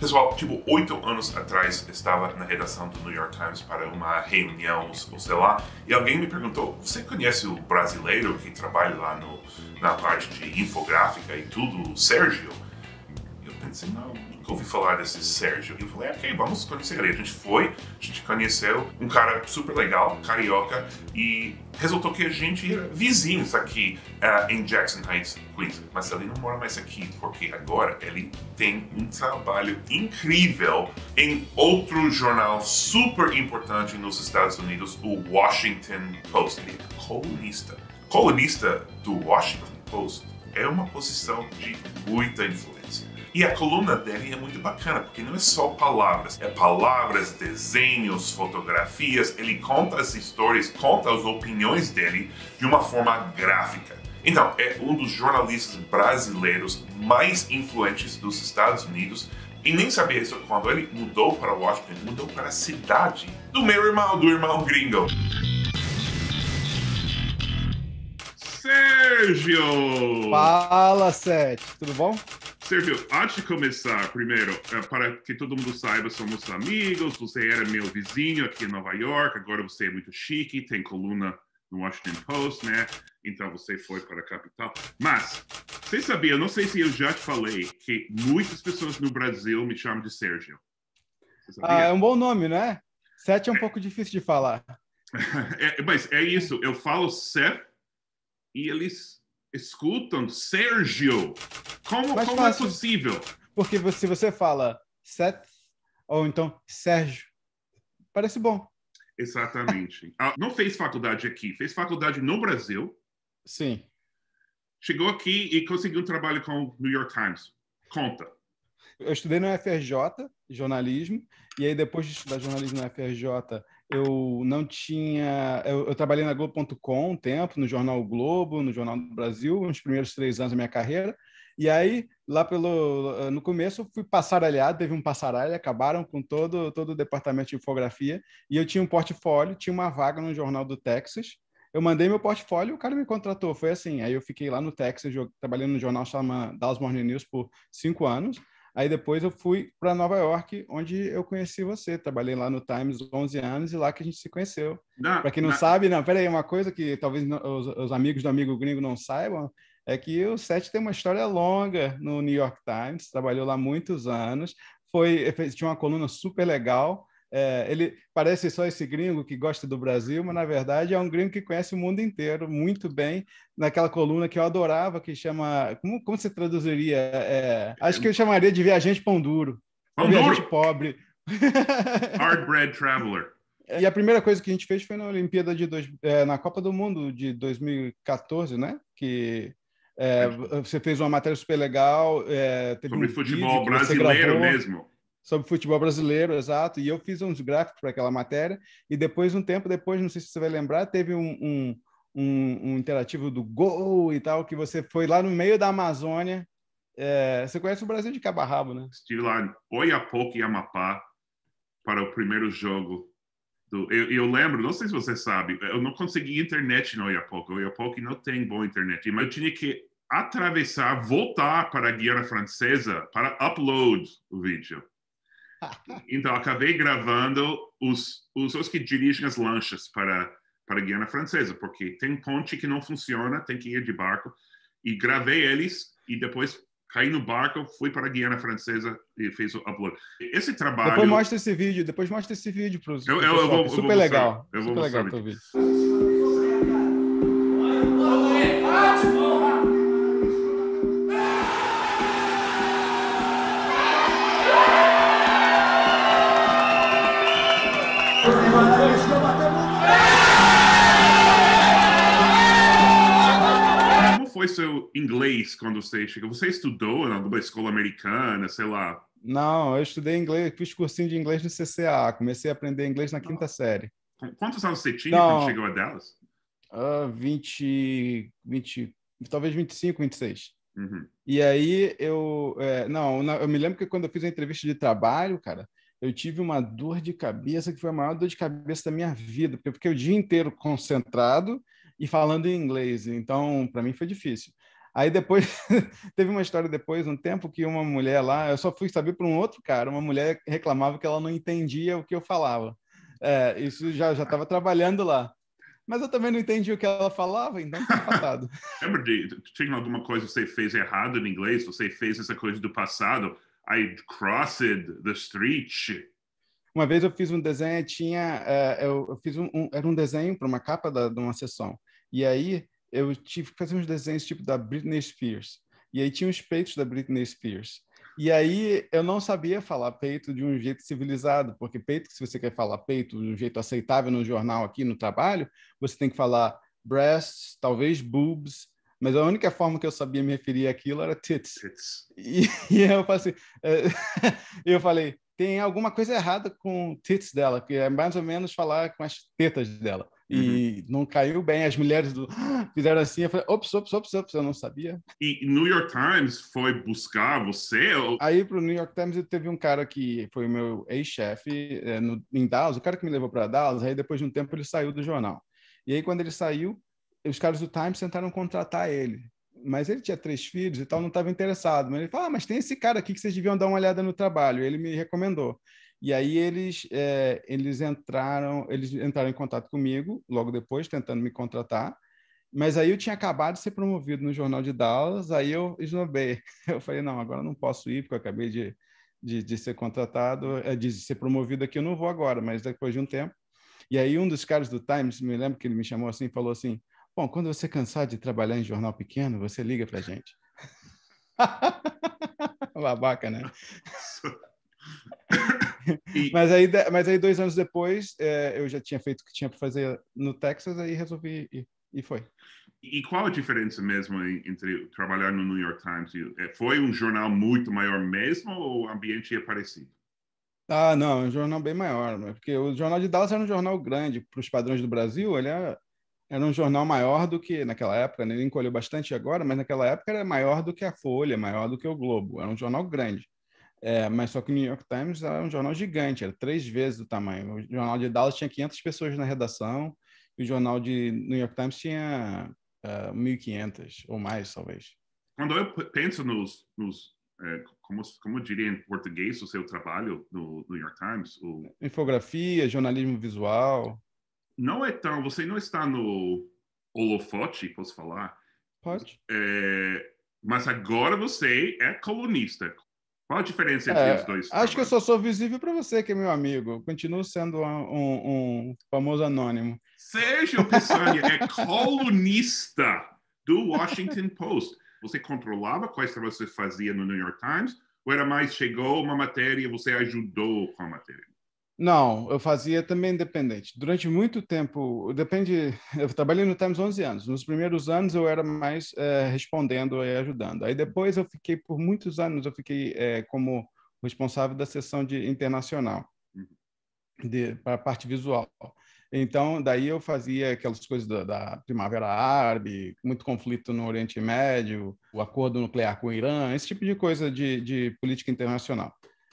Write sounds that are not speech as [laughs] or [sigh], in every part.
Pessoal, tipo, oito anos atrás estava na redação do New York Times para uma reunião, ou sei lá, e alguém me perguntou: Você conhece o brasileiro que trabalha lá no, na parte de infográfica e tudo, o Sérgio? Eu pensei: Não, nunca ouvi falar desse Sérgio. E eu falei, ah, ok, vamos conhecer ele. A gente foi, a gente conheceu um cara super legal, carioca, e resultou que a gente era vizinhos aqui uh, em Jackson Heights, Queens. Mas ele não mora mais aqui, porque agora ele tem um trabalho incrível em outro jornal super importante nos Estados Unidos, o Washington Post. Ele é colunista. Colunista do Washington Post é uma posição de muita influência. E a coluna dele é muito bacana, porque não é só palavras, é palavras, desenhos, fotografias. Ele conta as histórias, conta as opiniões dele de uma forma gráfica. Então, é um dos jornalistas brasileiros mais influentes dos Estados Unidos. E nem sabia isso quando ele mudou para Washington, mudou para a cidade do meu irmão, do irmão gringo. Sérgio! Fala, Sete, tudo bom? Sérgio, antes de começar, primeiro, é, para que todo mundo saiba, somos amigos, você era meu vizinho aqui em Nova York, agora você é muito chique, tem coluna no Washington Post, né? Então você foi para a capital. Mas, você sabia, não sei se eu já te falei, que muitas pessoas no Brasil me chamam de Sérgio. Ah, é um bom nome, né? Sete é um é. pouco difícil de falar. [laughs] É, mas é isso, eu falo Seth e eles escutam Sérgio. Como, Mais como é fácil, é possível? Porque se você, você fala Seth ou então Sérgio, parece bom. Exatamente. [laughs] ah, não fez faculdade aqui, fez faculdade no Brasil. Sim. Chegou aqui e conseguiu um trabalho com o New York Times. Conta. Eu estudei na UFRJ, jornalismo, e aí depois de estudar jornalismo na UFRJ, eu não tinha. Eu, eu trabalhei na Globo.com um tempo, no Jornal o Globo, no Jornal do Brasil, nos primeiros três anos da minha carreira. E aí, lá pelo eh, no começo, fui passaralhado, teve um passaralho, acabaram com todo, todo o departamento de infografia, e eu tinha um portfólio, tinha uma vaga no Jornal do Texas, eu mandei meu portfólio, o cara me contratou, foi assim, aí eu fiquei lá no Texas, trabalhando no jornal chamado Dallas Morning News por cinco anos, aí depois eu fui para Nova York, onde eu conheci você, trabalhei lá no Times 11 anos, e lá que a gente se conheceu. Para quem não, não sabe, não, peraí, uma coisa que talvez os, os amigos do Amigo Gringo não saibam, é que o Seth tem uma história longa no New York Times, trabalhou lá muitos anos, foi tinha uma coluna super legal. É, ele parece só esse gringo que gosta do Brasil, mas na verdade é um gringo que conhece o mundo inteiro muito bem. Naquela coluna que eu adorava, que chama. Como, como você traduziria? É, acho que eu chamaria de viajante pão duro. Pão duro. viajante pobre. [laughs] Hardbred traveler. É, e a primeira coisa que a gente fez foi na Olimpíada de dois, é, na Copa do Mundo de 2014, né? Que é, você fez uma matéria super legal. É, sobre um futebol brasileiro gravou, mesmo. Sobre futebol brasileiro, exato. E eu fiz uns gráficos para aquela matéria. E depois, um tempo depois, não sei se você vai lembrar, teve um, um, um, um interativo do Gol e tal, que você foi lá no meio da Amazônia. É, você conhece o Brasil de Cabarrabo, né? Estive lá em Oiapoque e Amapá para o primeiro jogo eu, eu, lembro, não sei se você sabe, eu não consegui internet no Oiapoque. O Oiapoque não tem boa internet. Mas eu tinha que atravessar, voltar para a Guiana Francesa para upload o vídeo. [laughs] Então, acabei gravando os, os, os que dirigem as lanchas para, para a Guiana Francesa, porque tem ponte que não funciona, tem que ir de barco. E gravei eles e depois caí no barco, fui para a Guiana Francesa e fiz o upload. Esse trabalho... Depois mostra esse vídeo, depois mostra esse vídeo para os eu, eu, eu, vou, super eu vou legal. Eu vou super legal o vídeo. foi seu inglês quando você chegou? Você estudou em alguma escola americana, sei lá? Não, eu estudei inglês, fiz cursinho de inglês no CCA, comecei a aprender inglês na quinta série. Quantos anos você tinha Não, quando chegou a Dallas? Uh, 20, 20, talvez 25, 26. Uhum. E aí eu, é, não, eu me lembro que quando eu fiz a entrevista de trabalho, cara, eu tive uma dor de cabeça que foi a maior dor de cabeça da minha vida, porque eu fiquei o dia inteiro concentrado e falando em inglês. Então, para mim foi difícil. Aí depois [laughs] teve uma história depois, um tempo que uma mulher lá, eu só fui saber por um outro cara, uma mulher reclamava que ela não entendia o que eu falava. É, isso já já estava trabalhando lá. Mas eu também não entendi o que ela falava, então tá fatado. [laughs] Lembra de tinha alguma coisa que você fez errado em inglês? Você fez essa coisa do passado? I crossed the street. Uma vez eu fiz um desenho, tinha, é, eu, fiz um, um era um desenho para uma capa da, de uma sessão. E aí eu tive que fazer uns desenhos tipo da Britney Spears. E aí tinha os peitos da Britney Spears. E aí eu não sabia falar peito de um jeito civilizado, porque peito, se você quer falar peito de um jeito aceitável no jornal aqui no trabalho, você tem que falar breasts, talvez boobs, mas a única forma que eu sabia me referir àquilo era tits. tits. E, [laughs] e, eu passei, é, [laughs] eu falei, tem alguma coisa errada com tits dela, que é mais ou menos falar com as tetas dela e uhum. não caiu bem. As mulheres do... [gasps] fizeram assim. Eu falei, ops, ops, ops, ops, eu não sabia. E New York Times foi buscar você? Ou... Aí o New York Times teve um cara que foi meu ex-chefe é, em Dallas, o cara que me levou para Dallas. Aí depois de um tempo ele saiu do jornal. E aí quando ele saiu, os caras do Times tentaram contratar ele. Mas ele tinha três filhos e tal, não estava interessado. Mas ele falou: ah, mas tem esse cara aqui que vocês deviam dar uma olhada no trabalho. Ele me recomendou. E aí eles, é, eles, entraram, eles entraram em contato comigo logo depois, tentando me contratar. Mas aí eu tinha acabado de ser promovido no Jornal de Dallas, aí eu esnobei. [laughs] Eu falei, não, agora não posso ir, porque eu acabei de, de, de ser contratado, eh, de ser promovido aqui, eu não vou agora, mas depois de um tempo. E aí um dos caras do Times, me lembro que ele me chamou assim, falou assim, bom, quando você cansar de trabalhar em jornal pequeno, você liga a gente. [laughs] Babaca, né? E... Mas, aí, mas aí, dois anos depois, é, eu já tinha feito o que tinha para fazer no Texas, aí resolvi ir, e foi. E qual a diferença mesmo entre trabalhar no New York Times? É, foi um jornal muito maior mesmo ou o ambiente é parecido? Ah, não, é um jornal bem maior, né? porque o Jornal de Dallas era um jornal grande para os padrões do Brasil, ele era, é, era, um jornal maior do que naquela época, né? ele encolheu bastante agora, mas naquela época era maior do que a Folha, maior do que o Globo, era um jornal grande. É, mas só que o New York Times era é um jornal gigante, era três vezes o tamanho. O jornal de Dallas tinha 500 pessoas na redação e o jornal de New York Times tinha é, uh, 1.500 ou mais, talvez. Quando eu penso nos, nos é, como, como eu diria em português, o seu trabalho no New York Times? O... Infografia, jornalismo visual. Não é tão, você não está no holofote, posso falar? Pode. É, mas agora você é colunista. Qual a diferença entre é, os dois? Acho trabalhos? que eu só sou visível para você, que é meu amigo. Continuo sendo um, um, anônimo. famoso anônimo. Sérgio seja. é [laughs] colunista do Washington Post. Você controlava quais trabalhos você fazia no New York Times? Ou era mais, chegou uma matéria e você ajudou com a matéria? Não, eu fazia também independente. Durante muito tempo, depende. [laughs] Eu trabalhei no Times 11 anos. Nos primeiros anos eu era mais é, respondendo e ajudando. Aí depois eu fiquei por muitos anos eu fiquei é, como responsável da seção de internacional para a parte visual. Então daí eu fazia aquelas coisas da, da Primavera Árabe, muito conflito no Oriente Médio, o acordo nuclear com o Irã, esse tipo de coisa de, de política internacional.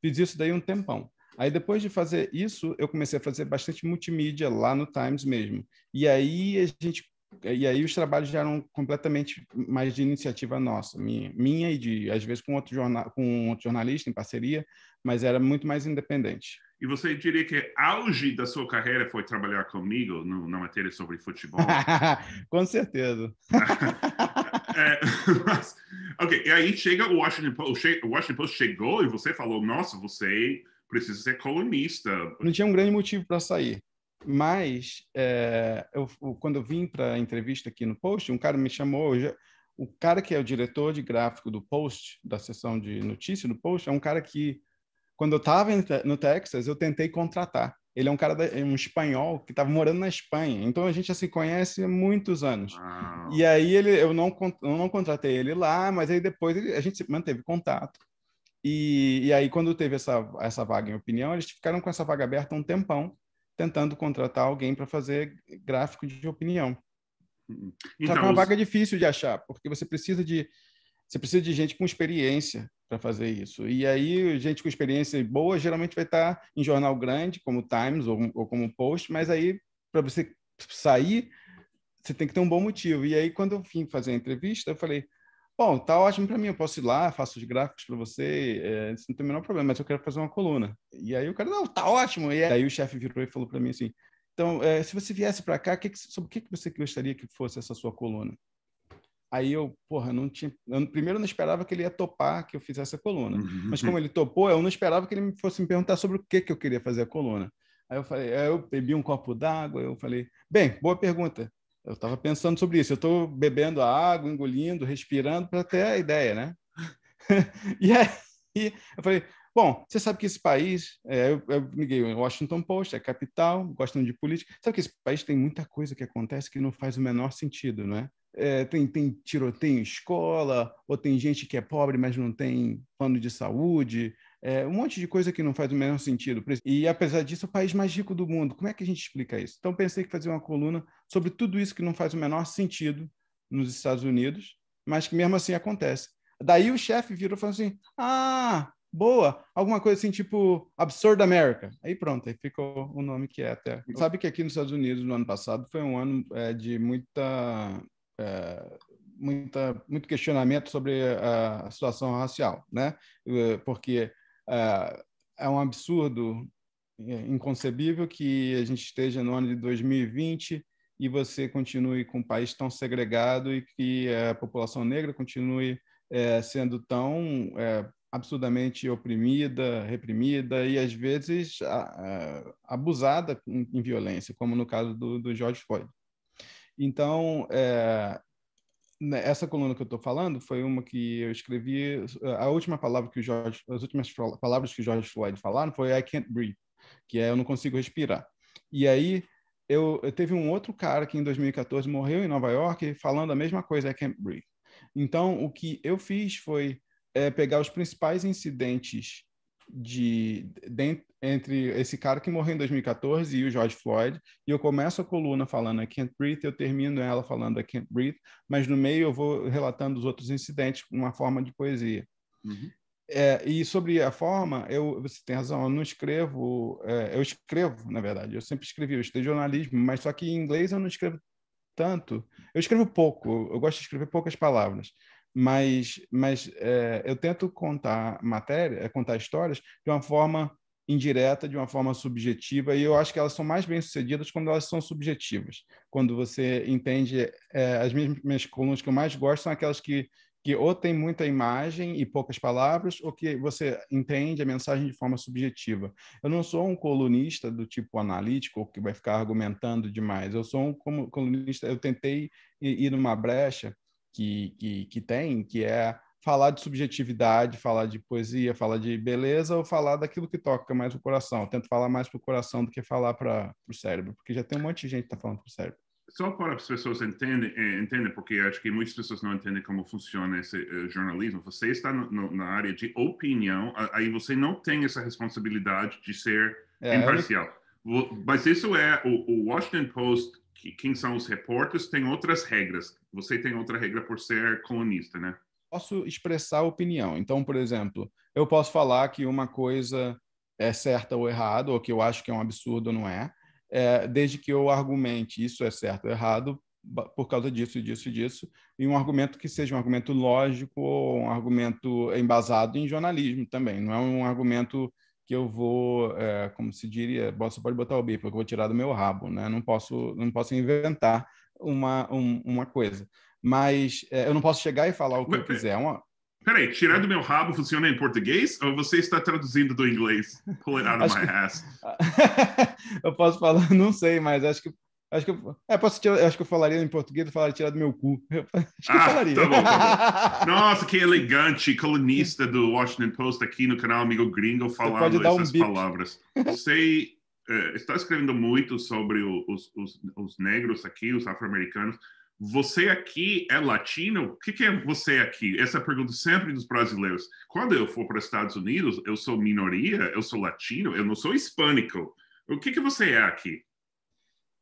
Fiz isso daí um tempão. Aí depois de fazer isso, eu comecei a fazer bastante multimídia lá no Times mesmo. E aí a gente e aí os trabalhos já eram completamente mais de iniciativa nossa, minha, minha e de às vezes com outro jornal, com outro jornalista em parceria, mas era muito mais independente. E você diria que auge da sua carreira foi trabalhar comigo no, na matéria sobre futebol? [laughs] com certeza. [laughs] é, mas, ok, e aí chega o Washington Post, o Washington Post chegou e você falou, nossa, você precisa ser colunista. Não tinha um grande motivo para sair. Mas, é, eu, quando eu vim para a entrevista aqui no Post, um cara me chamou. Já, o cara que é o diretor de gráfico do Post, da seção de notícia do Post, é um cara que, quando eu estava no Texas, eu tentei contratar. Ele é um cara, da, é um espanhol que estava morando na Espanha. Então a gente já se conhece há muitos anos. Ah. E aí ele, eu não, eu não contratei ele lá, mas aí depois ele, a gente manteve contato. E, e aí, quando teve essa, essa vaga em opinião, eles ficaram com essa vaga aberta um tempão, tentando contratar alguém para fazer gráfico de opinião. Então, Só que é então, uma vaga difícil de achar, porque você precisa de você precisa de gente com experiência para fazer isso. E aí, gente com experiência boa geralmente vai estar em jornal grande, como Times ou, ou como Post, mas aí, para você sair, você tem que ter um bom motivo. E aí, quando eu vim fazer a entrevista, eu falei: Bom, tá ótimo para mim, eu posso ir lá, faço os gráficos para você, é, não tem o menor problema, mas eu quero fazer uma coluna. E aí o cara, não, tá ótimo. E aí o chefe virou e falou para mim assim: então, é, se você viesse para cá, que que, sobre o que, que você gostaria que fosse essa sua coluna? Aí eu, porra, não tinha. Eu, primeiro, não esperava que ele ia topar que eu fizesse a coluna. Uhum. Mas como ele topou, eu não esperava que ele fosse me perguntar sobre o que, que eu queria fazer a coluna. Aí eu falei, aí eu bebi um copo d'água, eu falei, bem, boa pergunta. Eu estava pensando sobre isso. Eu estou bebendo a água, engolindo, respirando para ter a ideia, né? [laughs] e aí eu falei, bom, você sabe que esse país, é, eu, eu liguei o Washington Post, é capital, gostam de política. Sabe que esse país tem muita coisa que acontece que não faz o menor sentido, não é? É, tem, tem tiroteio em escola, ou tem gente que é pobre, mas não tem plano de saúde, é, um monte de coisa que não faz o menor sentido. E apesar disso, é o país mais rico do mundo. Como é que a gente explica isso? Então pensei que fazer uma coluna sobre tudo isso que não faz o menor sentido nos Estados Unidos, mas que mesmo assim acontece. Daí o chefe virou e falou assim: "Ah, boa, alguma coisa assim tipo Absurd America". Aí pronto, aí ficou o nome que é até. Sabe que aqui nos Estados Unidos no ano passado foi um ano é, de muita é, muita muito questionamento sobre a, a situação racial, né? Porque é, é um absurdo inconcebível que a gente esteja no ano de 2020 e você continue com um país tão segregado e que é, a população negra continue é, sendo tão é, absurdamente oprimida, reprimida e às vezes a, a, é, abusada em, em, violência, como no caso do, do George Floyd. Então, é, né, essa coluna que eu estou falando foi uma que eu escrevi. A última palavra que o as últimas palavras que o George Floyd falaram foi I can't breathe, que é eu não consigo respirar. E aí eu, eu teve um outro cara que em 2014 morreu em Nova York falando a mesma coisa I can't breathe. Então o que eu fiz foi é, pegar os principais incidentes de, de, entre esse cara que morreu em 2014 e o George Floyd, e eu começo a coluna falando a can't breathe, eu termino ela falando a can't breathe, mas no meio eu vou relatando os outros incidentes com uma forma de poesia. Uhum. É, e sobre a forma, eu, você tem razão, eu não escrevo, é, eu escrevo, na verdade, eu sempre escrevi, eu estudei jornalismo, mas só que em inglês eu não escrevo tanto, eu escrevo pouco, eu gosto de escrever poucas palavras mas, mas é, eu tento contar matéria, é, contar histórias de uma forma indireta, de uma forma subjetiva, e eu acho que elas são mais bem-sucedidas quando elas são subjetivas. Quando você entende, é, as minhas, minhas colunas que eu mais gosto são aquelas que, que ou tem muita imagem e poucas palavras, ou que você entende a mensagem de forma subjetiva. Eu não sou um colunista do tipo analítico, que vai ficar argumentando demais. Eu sou um como colunista, eu tentei ir numa brecha que, que, que tem, que é falar de subjetividade, falar de poesia, falar de beleza ou falar daquilo que toca mais o coração. Eu tento falar mais para o coração do que falar para o cérebro, porque já tem um monte de gente que está falando para o cérebro. Só para as pessoas entendem, eh, entendem, porque acho que muitas pessoas não entendem como funciona esse uh, jornalismo. Você está no, no, na área de opinião, aí você não tem essa responsabilidade de ser é, imparcial. Eu... Mas isso é o, o Washington Post que quem são os repórteres tem outras regras. Você tem outra regra por ser colunista, né? Posso expressar opinião. Então, por exemplo, eu posso falar que uma coisa é certa ou errada, ou que eu acho que é um absurdo ou não é, é, desde que eu argumente isso é certo ou errado por causa disso, disso e disso, e um argumento que seja um argumento lógico ou um argumento embasado em jornalismo também, não é um argumento que eu vou, é, como se diria, você pode botar o bico, eu vou tirar do meu rabo, né? Não posso, não posso inventar uma, um, uma coisa. Mas é, eu não posso chegar e falar o que Mas, eu quiser. É uma... Peraí, tirar do meu rabo funciona em português ou você está traduzindo do inglês? Pull it out of my ass. [laughs] eu posso falar, [laughs] não sei, mas acho que Acho que eu, é, posso acho que eu falaria em português, eu falaria tirar do meu cu. Eu, [laughs] acho que ah, eu falaria. Tá bom, tá bom. [laughs] Nossa, que elegante, colunista do Washington Post aqui no canal Amigo Gringo falando essas um palavras. Sei, é, está escrevendo muito sobre os, os, os negros aqui, os afro-americanos. Você aqui é latino? O que, que, é você aqui? Essa é pergunta sempre dos brasileiros. Quando eu for para os Estados Unidos, eu sou minoria, eu sou latino, eu não sou hispânico. O que, que você é aqui?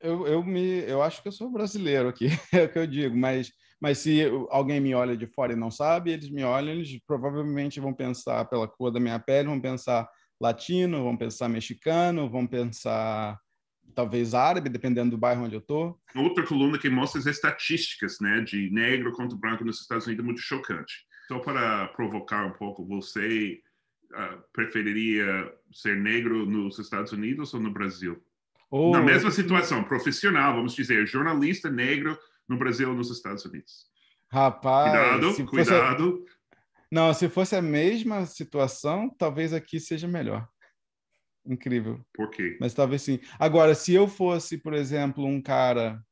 eu, eu, me, eu acho que eu sou brasileiro aqui, [laughs] é o que eu digo, mas, mas se alguém me olha de fora e não sabe, eles me olham, eles provavelmente vão pensar pela cor da minha pele, vão pensar latino, vão pensar mexicano, vão pensar talvez árabe, dependendo do bairro onde eu tô. Outra coluna que mostra as estatísticas, né, de negro contra branco nos Estados Unidos é muito chocante. Só para provocar um pouco, você uh, preferiria ser negro nos Estados Unidos ou no Brasil? Ou... Na mesma situação, profissional, vamos dizer, jornalista negro no Brasil ou nos Estados Unidos. Rapaz, cuidado, cuidado. Fosse... Não, se fosse a mesma situação, talvez aqui seja melhor. Incrível. Por quê? Mas talvez sim. Agora, se eu fosse, por exemplo, um cara.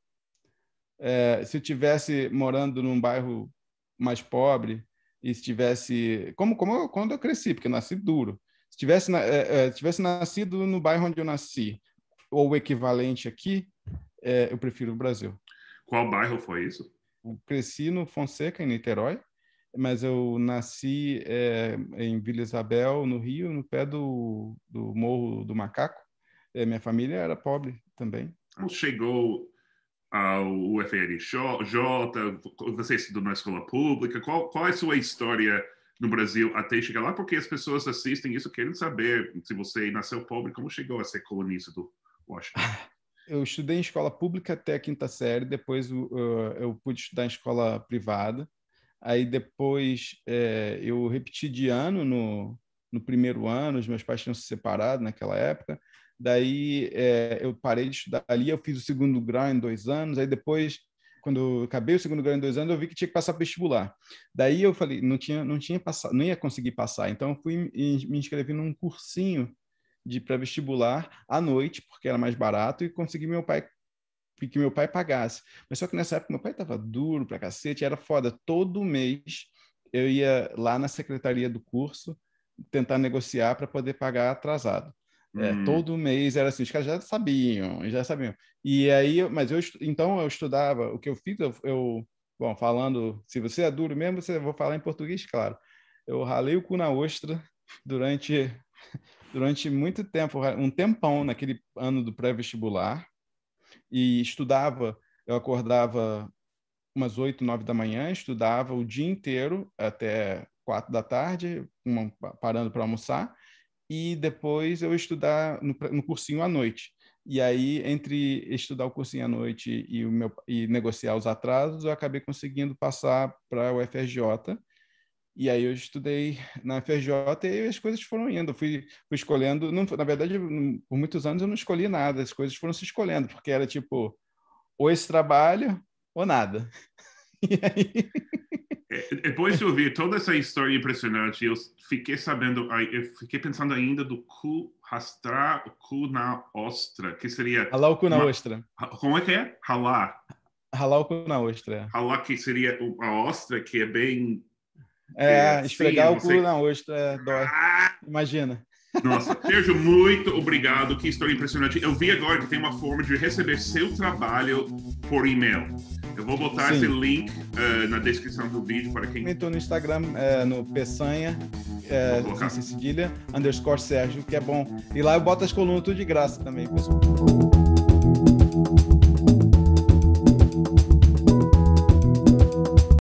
É, se eu tivesse morando num bairro mais pobre e estivesse. Como, como eu, quando eu cresci, porque eu nasci duro. Se tivesse, é, é tivesse nascido no bairro onde eu nasci, ou o equivalente aqui, é, eu prefiro o Brasil. Qual bairro foi isso? Eu cresci no Fonseca, em Niterói, mas eu nasci é, em Vila Isabel, no Rio, no pé do, do Morro do Macaco. É, minha família era pobre também. Chegou ao UFRJ, você estudou na escola pública, qual, qual é a sua história no Brasil até chegar lá? Porque as pessoas assistem isso, querem saber se você nasceu pobre, como chegou a ser colonista do, ah, eu estudei em escola pública até a quinta série, depois eu, uh, eu pude estudar em escola privada. Aí depois é, eu repeti de ano no, no primeiro ano, os meus pais tinham se separado naquela época. Daí é, eu parei de estudar ali, eu fiz o segundo grau em dois anos. Aí depois, quando eu acabei o segundo grau em dois anos, eu vi que tinha que passar vestibular. Daí eu falei, não tinha, não tinha passado, não ia conseguir passar. Então eu fui me inscrevi num cursinho de pré-vestibular à noite, porque era mais barato, e consegui meu pai que meu pai pagasse. Mas só que nessa época meu pai estava duro pra cacete, era foda. Todo mês eu ia lá na secretaria do curso tentar negociar para poder pagar atrasado. É, uhum. todo mês era assim, os caras já sabiam, já sabiam. E aí, mas eu então eu estudava, o que eu fiz, eu, eu bom, falando, se você é duro mesmo, você vou falar em português, claro. Eu ralei o cu na ostra durante durante muito tempo, um tempão naquele ano do pré-vestibular, e estudava. Eu acordava umas oito, nove da manhã, estudava o dia inteiro até quatro da tarde, uma, parando para almoçar, e depois eu estudar no, no, cursinho à noite. E aí, entre estudar o cursinho à noite e, o meu, e negociar os atrasos, eu acabei conseguindo passar para o UFRJ, e aí eu estudei na FRJ e as coisas foram indo. Eu fui, fui escolhendo. Não, na verdade, por muitos anos eu não escolhi nada, as coisas foram se escolhendo, porque era tipo, ou esse trabalho ou nada. [laughs] E aí. É, é, depois de ouvir toda essa história impressionante, eu fiquei sabendo, eu fiquei pensando ainda do cu rastrar o cu na ostra, que seria... Ralar o cu na uma, ostra. Como é que é? Ralar. Ralar o cu na ostra. É. Ralar que seria a ostra, que é bem é, é, esfregar sim, o cu na ostra é, dói. Imagina. Nossa, Sérgio, muito obrigado. Que história impressionante. Eu vi agora que tem uma forma de receber seu trabalho por e-mail. Eu vou botar Sim. esse link uh, na descrição do vídeo para quem. Estou no Instagram, é, no Peçanha, é, Cedilha, underscore Sérgio, que é bom. E lá eu boto as colunas tudo de graça também, pessoal.